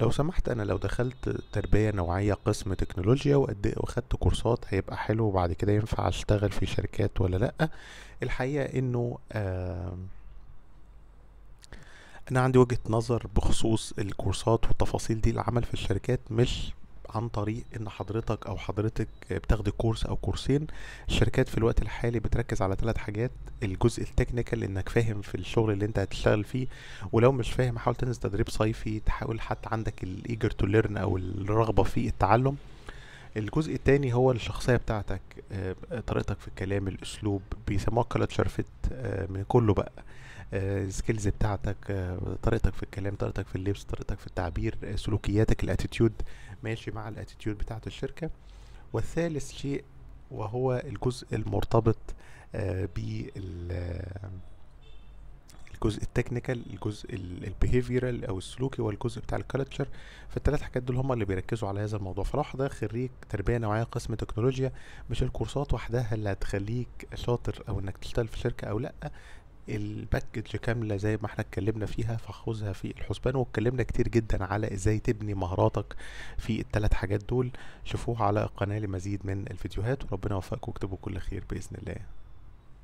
لو سمحت انا لو دخلت تربية نوعية قسم تكنولوجيا واخدت كورسات هيبقى حلو وبعد كده ينفع اشتغل في شركات ولا لا الحقيقة انه آه انا عندي وجهة نظر بخصوص الكورسات والتفاصيل دي العمل في الشركات مش عن طريق ان حضرتك او حضرتك بتاخد كورس او كورسين الشركات في الوقت الحالي بتركز على ثلاث حاجات الجزء التكنيكال انك فاهم في الشغل اللي انت هتشتغل فيه ولو مش فاهم حاول تنزل تدريب صيفي تحاول حتى عندك الايجر تو ليرن او الرغبه في التعلم الجزء التاني هو الشخصية بتاعتك آه، طريقتك في الكلام الأسلوب بيسموها كلتشر فيت آه، من كله بقى السكيلز آه، بتاعتك طريقتك في الكلام طريقتك في اللبس طريقتك في التعبير سلوكياتك الاتيتيود ماشي مع الاتيتيود بتاعت الشركه والثالث شيء وهو الجزء المرتبط آه، بال الجزء التكنيكال الجزء البيهيفيرال او السلوكي والجزء بتاع الكالتشر فالثلاث حاجات دول هم اللي بيركزوا على هذا الموضوع فراح ده خريج تربيه نوعيه قسم تكنولوجيا مش الكورسات وحدها اللي هتخليك شاطر او انك تشتغل في شركه او لا الباكج كاملة زي ما احنا اتكلمنا فيها فخذها في الحسبان واتكلمنا كتير جدا على ازاي تبني مهاراتك في الثلاث حاجات دول شوفوها على القناة لمزيد من الفيديوهات وربنا يوفقكم واكتبوا كل خير بإذن الله